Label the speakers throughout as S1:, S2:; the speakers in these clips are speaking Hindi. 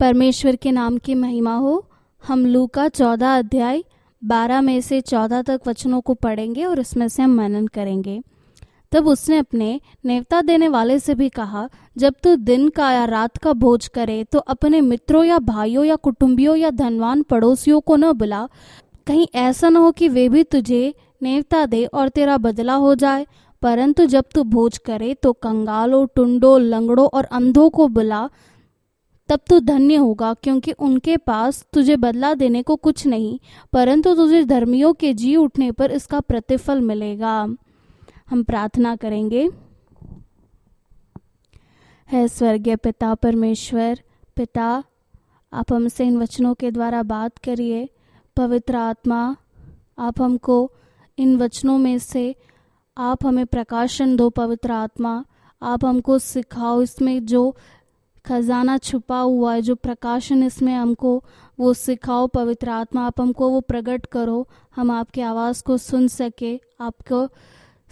S1: परमेश्वर के नाम की महिमा हो हम लू का चौदह अध्याय बारह में से चौदह तक वचनों को पढ़ेंगे और उसमें से हम मनन करेंगे तब उसने अपने नेवता देने वाले से भी कहा जब तू दिन का या रात का भोज करे तो अपने मित्रों या भाइयों या कुटुंबियों या धनवान पड़ोसियों को न बुला कहीं ऐसा न हो कि वे भी तुझे नेवता दे और तेरा बदला हो जाए परंतु जब तू भोज करे तो कंगालों टुंडों लंगड़ों और अंधों को बुला तब तू धन्य होगा क्योंकि उनके पास तुझे बदला देने को कुछ नहीं परंतु तुझे धर्मियों के जी उठने पर इसका प्रतिफल मिलेगा हम प्रार्थना करेंगे है स्वर्गीय पिता परमेश्वर पिता आप हमसे इन वचनों के द्वारा बात करिए पवित्र आत्मा आप हमको इन वचनों में से आप हमें प्रकाशन दो पवित्र आत्मा आप हमको सिखाओ इसमें जो खजाना छुपा हुआ है जो प्रकाशन इसमें हमको वो सिखाओ पवित्र आत्मा आप हमको वो प्रकट करो हम आपकी आवाज़ को सुन सके आपको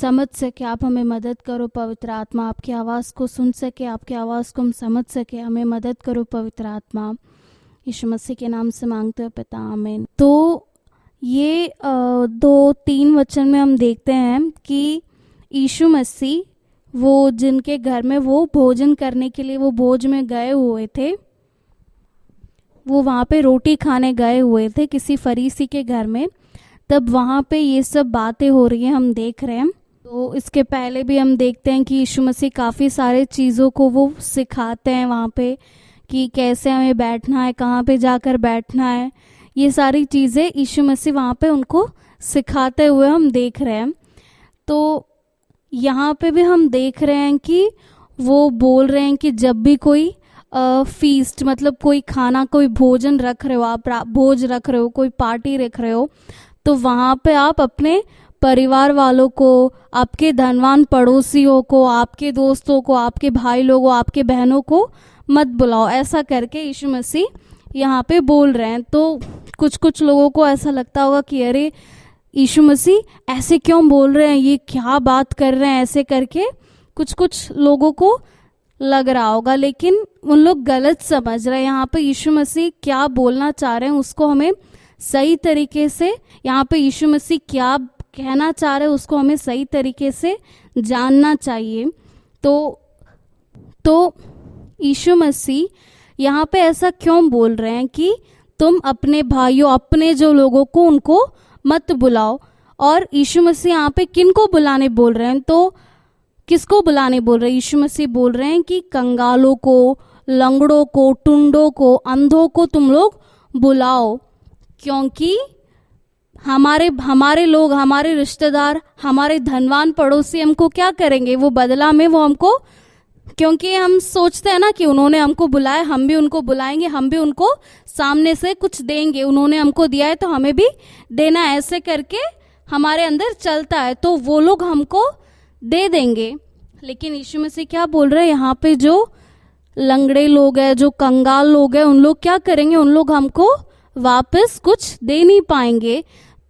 S1: समझ सके आप हमें मदद करो पवित्र आत्मा आपकी आवाज़ को सुन सके आपकी आवाज़ को हम समझ सके हमें मदद करो पवित्र आत्मा यीशु मसीह के नाम से मांगते हैं पिता आमेन तो ये दो तीन वचन में हम देखते हैं कि यीशु मसीह वो जिनके घर में वो भोजन करने के लिए वो भोज में गए हुए थे वो वहाँ पे रोटी खाने गए हुए थे किसी फरीसी के घर में तब वहाँ पे ये सब बातें हो रही हैं हम देख रहे हैं तो इसके पहले भी हम देखते हैं कि यीशु मसीह काफ़ी सारे चीज़ों को वो सिखाते हैं वहाँ पे कि कैसे हमें बैठना है कहाँ पे जाकर बैठना है ये सारी चीज़ें यीशु मसीह वहाँ पे उनको सिखाते हुए हम देख रहे हैं तो यहाँ पे भी हम देख रहे हैं कि वो बोल रहे हैं कि जब भी कोई फीस्ट मतलब कोई खाना कोई भोजन रख रहे हो आप भोज रख रहे हो कोई पार्टी रख रहे हो तो वहाँ पे आप अपने परिवार वालों को आपके धनवान पड़ोसियों को आपके दोस्तों को आपके भाई लोगों आपके बहनों को मत बुलाओ ऐसा करके यीशु मसीह यहाँ पे बोल रहे हैं तो कुछ कुछ लोगों को ऐसा लगता होगा कि अरे यीशु मसीह ऐसे क्यों बोल रहे हैं ये क्या बात कर रहे हैं ऐसे करके कुछ कुछ लोगों को लग रहा होगा लेकिन उन लोग गलत समझ रहे हैं यहाँ पे यीशु मसीह क्या बोलना चाह रहे हैं उसको हमें सही तरीके से यहाँ पे यीशु मसीह क्या कहना चाह रहे हैं उसको हमें सही तरीके से जानना चाहिए तो तो यीशु मसीह यहाँ पे ऐसा क्यों बोल रहे हैं कि तुम अपने भाइयों अपने जो लोगों को उनको मत बुलाओ और यीशु मसीह यहाँ पे किन को बुलाने बोल रहे हैं तो किसको बुलाने बोल रहे हैं यीशु मसीह बोल रहे हैं कि कंगालों को लंगड़ों को टुंडों को अंधों को तुम लोग बुलाओ क्योंकि हमारे हमारे लोग हमारे रिश्तेदार हमारे धनवान पड़ोसी हमको क्या करेंगे वो बदला में वो हमको क्योंकि हम सोचते हैं ना कि उन्होंने हमको बुलाया हम भी उनको बुलाएंगे हम भी उनको सामने से कुछ देंगे उन्होंने हमको दिया है तो हमें भी देना ऐसे करके हमारे अंदर चलता है तो वो लोग हमको दे देंगे लेकिन यीशु मसीह क्या बोल रहे हैं यहाँ पे जो लंगड़े लोग हैं जो कंगाल लोग हैं उन लोग क्या करेंगे उन लोग हमको वापस कुछ दे नहीं पाएंगे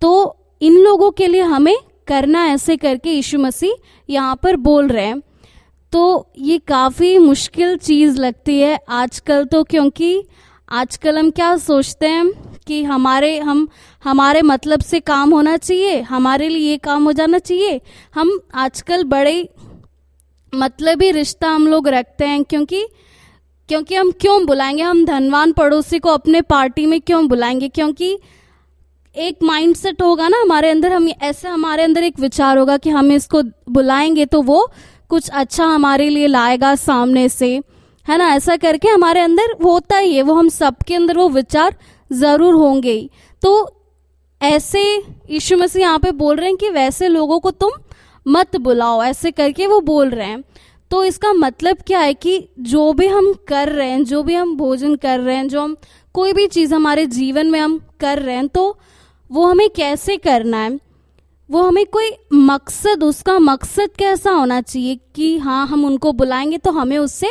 S1: तो इन लोगों के लिए हमें करना ऐसे करके यीशु मसीह यहाँ पर बोल रहे हैं तो ये काफ़ी मुश्किल चीज़ लगती है आजकल तो क्योंकि आजकल हम क्या सोचते हैं कि हमारे हम हमारे मतलब से काम होना चाहिए हमारे लिए ये काम हो जाना चाहिए हम आजकल बड़े मतलब ही रिश्ता हम लोग रखते हैं क्योंकि क्योंकि हम क्यों बुलाएंगे हम धनवान पड़ोसी को अपने पार्टी में क्यों बुलाएंगे क्योंकि एक माइंडसेट होगा ना हमारे अंदर हम ऐसे हमारे अंदर एक विचार होगा कि हम इसको बुलाएंगे तो वो कुछ अच्छा हमारे लिए लाएगा सामने से है ना ऐसा करके हमारे अंदर होता ही है वो हम सबके अंदर वो विचार ज़रूर होंगे ही तो ऐसे यीशु मसीह यहाँ पे बोल रहे हैं कि वैसे लोगों को तुम मत बुलाओ ऐसे करके वो बोल रहे हैं तो इसका मतलब क्या है कि जो भी हम कर रहे हैं जो भी हम भोजन कर रहे हैं जो हम कोई भी चीज़ हमारे जीवन में हम कर रहे हैं तो वो हमें कैसे करना है वो हमें कोई मकसद उसका मकसद कैसा होना चाहिए कि हाँ हम उनको बुलाएंगे तो हमें उससे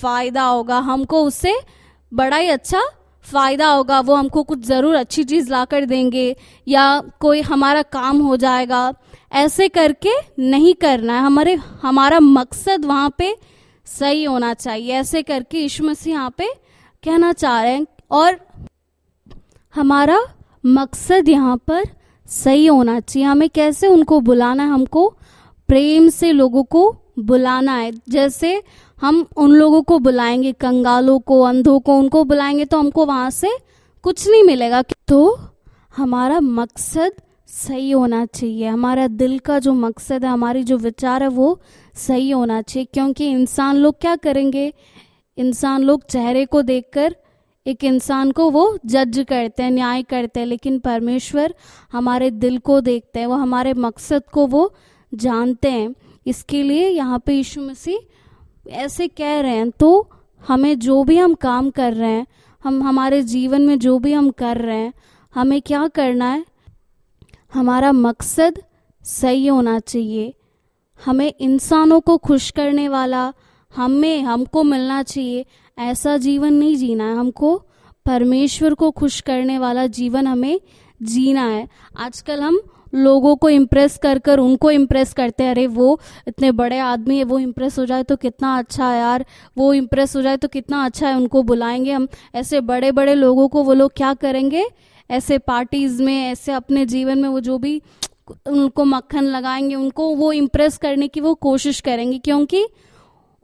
S1: फ़ायदा होगा हमको उससे बड़ा ही अच्छा फ़ायदा होगा वो हमको कुछ ज़रूर अच्छी चीज़ ला कर देंगे या कोई हमारा काम हो जाएगा ऐसे करके नहीं करना है हमारे हमारा मकसद वहां पे सही होना चाहिए ऐसे करके यीशु मसीह यहाँ पे कहना चाह रहे हैं और हमारा मकसद यहाँ पर सही होना चाहिए हमें कैसे उनको बुलाना है हमको प्रेम से लोगों को बुलाना है जैसे हम उन लोगों को बुलाएंगे कंगालों को अंधों को उनको बुलाएंगे तो हमको वहाँ से कुछ नहीं मिलेगा तो हमारा मकसद सही होना चाहिए हमारा दिल का जो मकसद है हमारी जो विचार है वो सही होना चाहिए क्योंकि इंसान लोग क्या करेंगे इंसान लोग चेहरे को देखकर एक इंसान को वो जज करते हैं न्याय करते हैं लेकिन परमेश्वर हमारे दिल को देखते हैं वो हमारे मकसद को वो जानते हैं इसके लिए यहाँ पे यीशु मसीह ऐसे कह रहे हैं तो हमें जो भी हम काम कर रहे हैं हम हमारे जीवन में जो भी हम कर रहे हैं हमें क्या करना है हमारा मकसद सही होना चाहिए हमें इंसानों को खुश करने वाला हमें हमको मिलना चाहिए ऐसा जीवन नहीं जीना है हमको परमेश्वर को खुश करने वाला जीवन हमें जीना है आजकल हम लोगों को इम्प्रेस कर कर उनको इम्प्रेस करते हैं अरे वो इतने बड़े आदमी है वो इम्प्रेस हो जाए तो कितना अच्छा है यार वो इम्प्रेस हो जाए तो कितना अच्छा है उनको बुलाएंगे हम ऐसे बड़े बड़े लोगों को वो लोग क्या करेंगे ऐसे पार्टीज़ में ऐसे अपने जीवन में वो जो भी उनको मक्खन लगाएंगे उनको वो इम्प्रेस करने की वो कोशिश करेंगे क्योंकि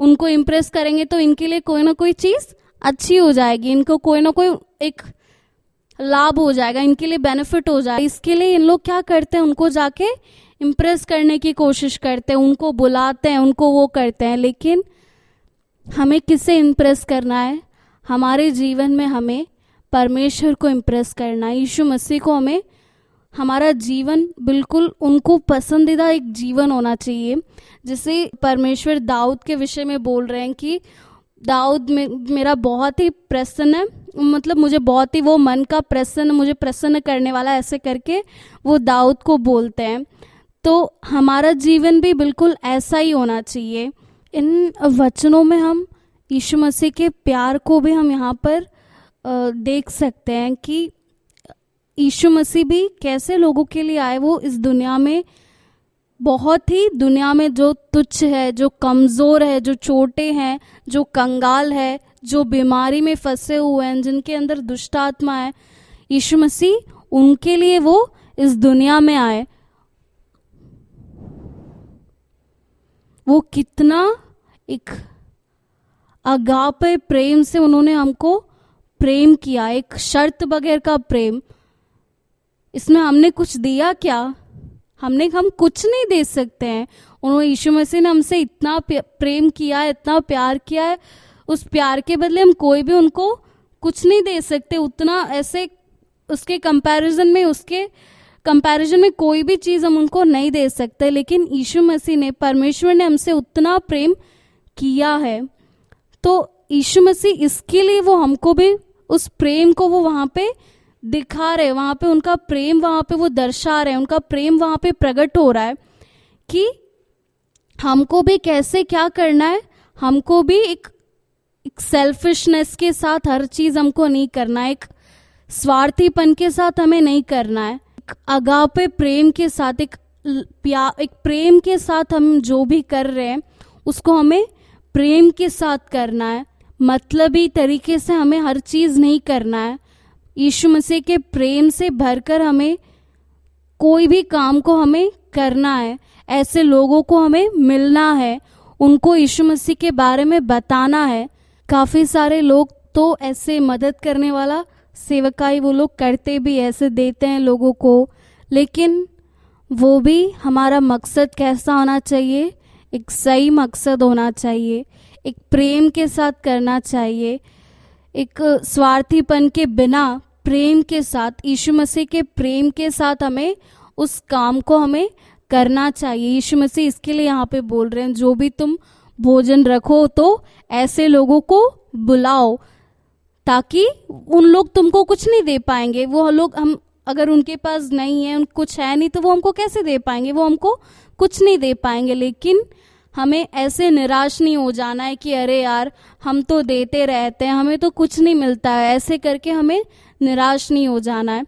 S1: उनको इम्प्रेस करेंगे तो इनके लिए कोई ना कोई चीज़ अच्छी हो जाएगी इनको कोई ना कोई एक लाभ हो जाएगा इनके लिए बेनिफिट हो जाएगा इसके लिए इन लोग क्या करते हैं उनको जाके इम्प्रेस करने की कोशिश करते हैं उनको बुलाते हैं उनको वो करते हैं लेकिन हमें किसे इम्प्रेस करना है हमारे जीवन में हमें परमेश्वर को इम्प्रेस करना है यीशु मसीह को हमें हमारा जीवन बिल्कुल उनको पसंदीदा एक जीवन होना चाहिए जैसे परमेश्वर दाऊद के विषय में बोल रहे हैं कि दाऊद में मेरा बहुत ही प्रसन्न है मतलब मुझे बहुत ही वो मन का प्रसन्न मुझे प्रसन्न करने वाला ऐसे करके वो दाऊद को बोलते हैं तो हमारा जीवन भी बिल्कुल ऐसा ही होना चाहिए इन वचनों में हम यीशु मसीह के प्यार को भी हम यहाँ पर देख सकते हैं कि यीशु मसीह भी कैसे लोगों के लिए आए वो इस दुनिया में बहुत ही दुनिया में जो तुच्छ है जो कमज़ोर है जो छोटे हैं जो कंगाल है जो बीमारी में फंसे हुए हैं जिनके अंदर दुष्ट आत्मा है यीशु मसीह उनके लिए वो इस दुनिया में आए वो कितना एक अगापे प्रेम से उन्होंने हमको प्रेम किया एक शर्त बगैर का प्रेम इसमें हमने कुछ दिया क्या हमने हम कुछ नहीं दे सकते हैं उन्होंने यीशु मसीह ने हमसे इतना प्रेम किया है इतना प्यार किया है उस प्यार के बदले हम कोई भी उनको कुछ नहीं दे सकते उतना ऐसे उसके कंपैरिजन में उसके कंपैरिजन में कोई भी चीज़ हम उनको नहीं दे सकते लेकिन यीशु मसीह ने परमेश्वर ने हमसे उतना प्रेम किया है तो यीशु मसीह इसके लिए वो हमको भी उस प्रेम को वो वहाँ पे दिखा रहे वहाँ पे उनका प्रेम वहाँ पे वो दर्शा रहे हैं उनका प्रेम वहाँ पे प्रकट हो रहा है कि हमको भी कैसे क्या करना है हमको भी एक, एक सेल्फिशनेस के साथ हर चीज़ हमको नहीं करना है एक स्वार्थीपन के साथ हमें नहीं करना है अगापे प्रेम के साथ एक प्या एक प्रेम के साथ हम जो भी कर रहे हैं उसको हमें प्रेम के साथ करना है मतलबी तरीके से हमें हर चीज़ नहीं करना है यीशु मसीह के प्रेम से भरकर हमें कोई भी काम को हमें करना है ऐसे लोगों को हमें मिलना है उनको यीशु मसीह के बारे में बताना है काफ़ी सारे लोग तो ऐसे मदद करने वाला सेवकाई वो लोग करते भी ऐसे देते हैं लोगों को लेकिन वो भी हमारा मकसद कैसा होना चाहिए एक सही मकसद होना चाहिए एक प्रेम के साथ करना चाहिए एक स्वार्थीपन के बिना प्रेम के साथ यीशु मसीह के प्रेम के साथ हमें उस काम को हमें करना चाहिए यीशु मसीह इसके लिए यहाँ पे बोल रहे हैं जो भी तुम भोजन रखो तो ऐसे लोगों को बुलाओ ताकि उन लोग तुमको कुछ नहीं दे पाएंगे वो लोग हम अगर उनके पास नहीं है उन कुछ है नहीं तो वो हमको कैसे दे पाएंगे वो हमको कुछ नहीं दे पाएंगे लेकिन हमें ऐसे निराश नहीं हो जाना है कि अरे यार हम तो देते रहते हैं हमें तो कुछ नहीं मिलता है ऐसे करके हमें निराश नहीं हो जाना है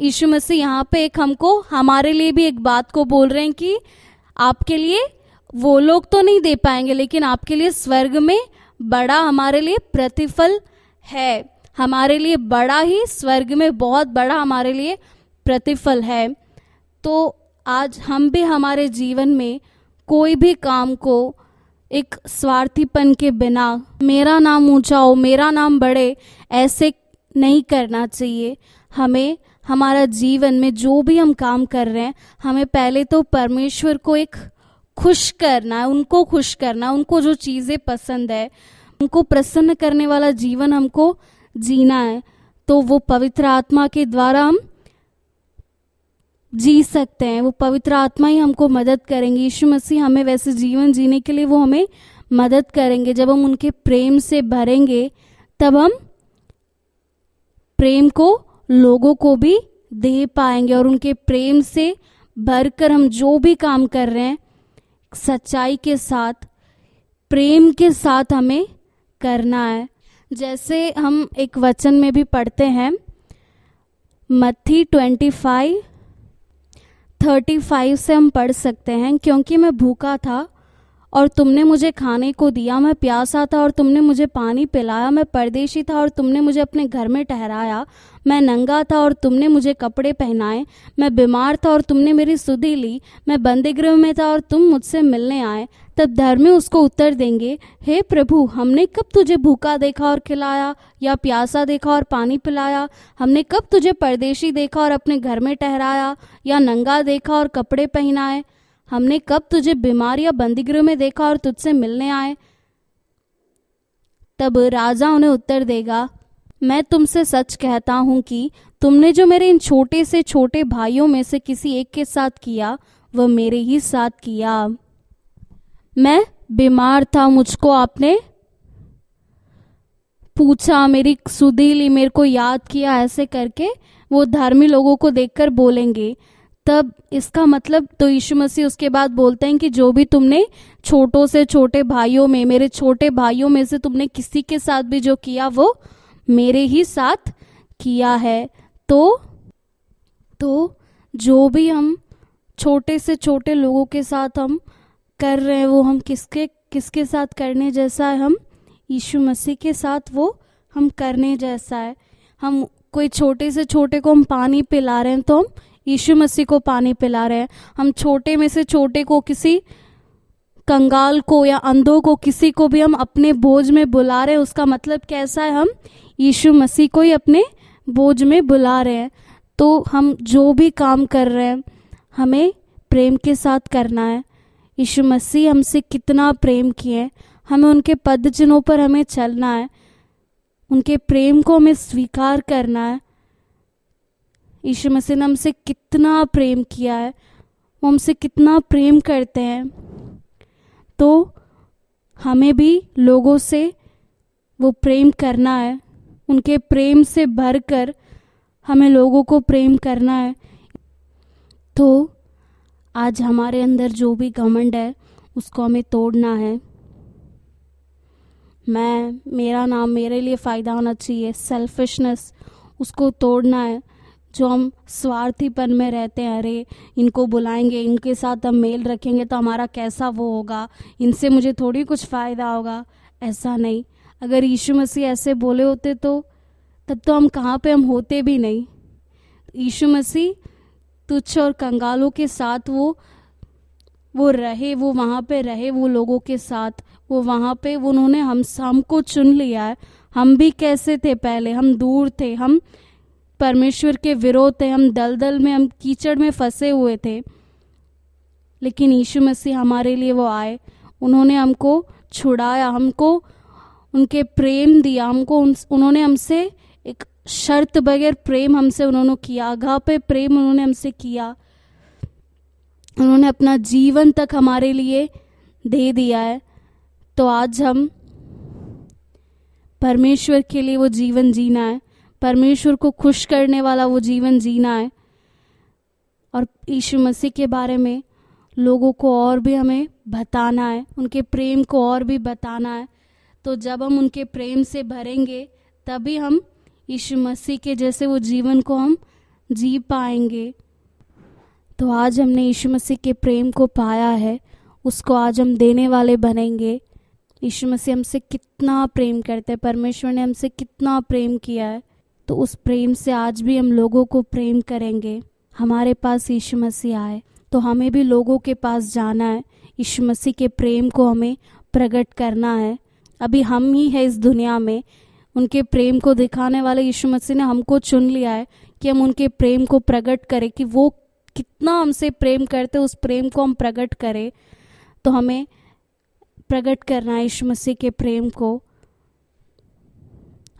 S1: यीशु मसीह यहाँ पे एक हमको हमारे लिए भी एक बात को बोल रहे हैं कि आपके लिए वो लोग तो नहीं दे पाएंगे लेकिन आपके लिए स्वर्ग में बड़ा हमारे लिए प्रतिफल है हमारे लिए बड़ा ही स्वर्ग में बहुत बड़ा हमारे लिए प्रतिफल है तो आज हम भी हमारे जीवन में कोई भी काम को एक स्वार्थीपन के बिना मेरा नाम ऊंचा हो मेरा नाम बड़े ऐसे नहीं करना चाहिए हमें हमारा जीवन में जो भी हम काम कर रहे हैं हमें पहले तो परमेश्वर को एक खुश करना है उनको खुश करना उनको जो चीज़ें पसंद है उनको प्रसन्न करने वाला जीवन हमको जीना है तो वो पवित्र आत्मा के द्वारा हम जी सकते हैं वो पवित्र आत्मा ही हमको मदद करेंगे यीशु मसीह हमें वैसे जीवन जीने के लिए वो हमें मदद करेंगे जब हम उनके प्रेम से भरेंगे तब हम प्रेम को लोगों को भी दे पाएंगे और उनके प्रेम से भरकर हम जो भी काम कर रहे हैं सच्चाई के साथ प्रेम के साथ हमें करना है जैसे हम एक वचन में भी पढ़ते हैं Matthew twenty five thirty five से हम पढ़ सकते हैं क्योंकि मैं भूखा था और तुमने मुझे खाने को दिया मैं प्यासा था और तुमने मुझे पानी पिलाया मैं परदेशी था और तुमने मुझे अपने घर में ठहराया मैं नंगा था और तुमने मुझे कपड़े पहनाए मैं बीमार था और तुमने मेरी सुधी ली मैं बंदीगृह में था और तुम मुझसे मिलने आए तब धर्मी उसको उत्तर देंगे हे प्रभु हमने कब तुझे भूखा देखा और खिलाया या प्यासा देखा और पानी पिलाया हमने कब तुझे परदेशी देखा और अपने घर में ठहराया या नंगा देखा और कपड़े पहनाए हमने कब तुझे बीमार या बंदीगृह में देखा और तुझसे मिलने आए तब राजा उन्हें उत्तर देगा मैं तुमसे सच कहता हूं कि तुमने जो मेरे इन छोटे से छोटे भाइयों में से किसी एक के साथ किया वह मेरे ही साथ किया मैं बीमार था मुझको आपने पूछा मेरी सुधीली मेरे को याद किया ऐसे करके वो धर्मी लोगों को देखकर बोलेंगे तब इसका मतलब तो यीशु मसीह उसके बाद बोलते हैं कि जो भी तुमने छोटों से छोटे भाइयों में मेरे छोटे भाइयों में से तुमने किसी के साथ भी जो किया वो मेरे ही साथ किया है तो तो जो भी हम छोटे से छोटे लोगों के साथ हम कर रहे हैं वो हम किसके किसके साथ करने जैसा है हम यीशु मसीह के साथ वो हम करने जैसा है हम कोई छोटे से छोटे को हम पानी पिला रहे हैं तो हम यीशु मसीह को पानी पिला रहे हैं हम छोटे में से छोटे को किसी कंगाल को या अंधों को किसी को भी हम अपने बोझ में बुला रहे हैं उसका मतलब कैसा है हम यीशु मसीह को ही अपने बोझ में बुला रहे हैं तो हम जो भी काम कर रहे हैं हमें प्रेम के साथ करना है यीशु मसीह हमसे कितना प्रेम किए हमें उनके पद चिन्हों पर हमें चलना है उनके प्रेम को हमें स्वीकार करना है ईशु मसीह ने हमसे कितना प्रेम किया है वो हमसे कितना प्रेम करते हैं तो हमें भी लोगों से वो प्रेम करना है उनके प्रेम से भर कर हमें लोगों को प्रेम करना है तो आज हमारे अंदर जो भी घमंड है उसको हमें तोड़ना है मैं मेरा नाम मेरे लिए फ़ायदा होना चाहिए सेल्फिशनेस उसको तोड़ना है जो हम स्वार्थीपन में रहते हैं अरे इनको बुलाएंगे इनके साथ हम मेल रखेंगे तो हमारा कैसा वो होगा इनसे मुझे थोड़ी कुछ फ़ायदा होगा ऐसा नहीं अगर यीशु मसीह ऐसे बोले होते तो तब तो हम कहाँ पे हम होते भी नहीं यीशु मसीह तुच्छ और कंगालों के साथ वो वो रहे वो वहाँ पे रहे वो लोगों के साथ वो वहाँ पे उन्होंने हम हमको चुन लिया है हम भी कैसे थे पहले हम दूर थे हम परमेश्वर के विरोध थे हम दलदल में हम कीचड़ में फंसे हुए थे लेकिन यीशु मसीह हमारे लिए वो आए उन्होंने हमको छुड़ाया हमको उनके प्रेम दिया हमको उन, उन्होंने हमसे एक शर्त बगैर प्रेम हमसे उन्होंने किया घा पे प्रेम उन्होंने हमसे किया उन्होंने अपना जीवन तक हमारे लिए दे दिया है तो आज हम परमेश्वर के लिए वो जीवन जीना है परमेश्वर को खुश करने वाला वो जीवन जीना है और यीशु मसीह के बारे में लोगों को और भी हमें बताना है उनके प्रेम को और भी बताना है तो जब हम उनके प्रेम से भरेंगे तभी हम यीशु मसीह के जैसे वो जीवन को हम जी पाएंगे तो आज हमने यीशु मसीह के प्रेम को पाया है उसको आज हम देने वाले बनेंगे यीशु मसीह हमसे कितना प्रेम करते हैं परमेश्वर ने हमसे कितना प्रेम किया है तो उस प्रेम से आज भी हम लोगों को प्रेम करेंगे हमारे पास यीशु मसीह आए तो हमें भी लोगों के पास जाना है यीशु मसीह के प्रेम को हमें प्रकट करना है अभी हम ही हैं इस दुनिया में उनके प्रेम को दिखाने वाले यीशु मसीह ने हमको चुन लिया है कि हम उनके प्रेम को प्रकट करें कि वो कितना हमसे प्रेम करते उस प्रेम को हम प्रकट करें तो हमें प्रकट करना है यीशु मसीह के प्रेम को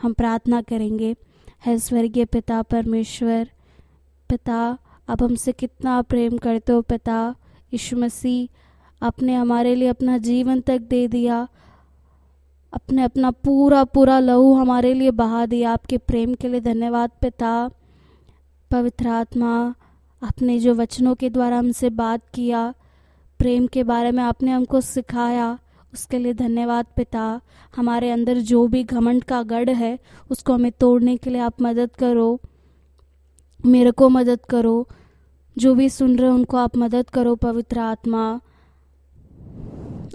S1: हम प्रार्थना करेंगे है स्वर्गीय पिता परमेश्वर पिता आप हमसे कितना प्रेम करते हो पिता यीशु मसीह आपने हमारे लिए अपना जीवन तक दे दिया अपने अपना पूरा पूरा लहू हमारे लिए बहा दिया आपके प्रेम के लिए धन्यवाद पिता पवित्र आत्मा आपने जो वचनों के द्वारा हमसे बात किया प्रेम के बारे में आपने हमको सिखाया उसके लिए धन्यवाद पिता हमारे अंदर जो भी घमंड का गढ़ है उसको हमें तोड़ने के लिए आप मदद करो मेरे को मदद करो जो भी सुन रहे उनको आप मदद करो पवित्र आत्मा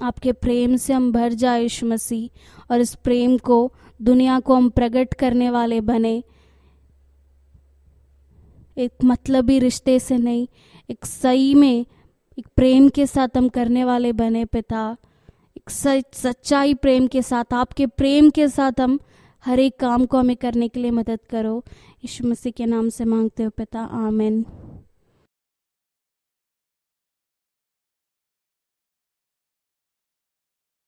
S1: आपके प्रेम से हम भर जाए यीशु मसीह और इस प्रेम को दुनिया को हम प्रकट करने वाले बने एक मतलबी रिश्ते से नहीं एक सही में एक प्रेम के साथ हम करने वाले बने पिता सच सच्चाई प्रेम के साथ आपके प्रेम के साथ हम हर एक काम को हमें करने के लिए मदद करो यीशु मसीह के नाम से मांगते हो पिता आमेन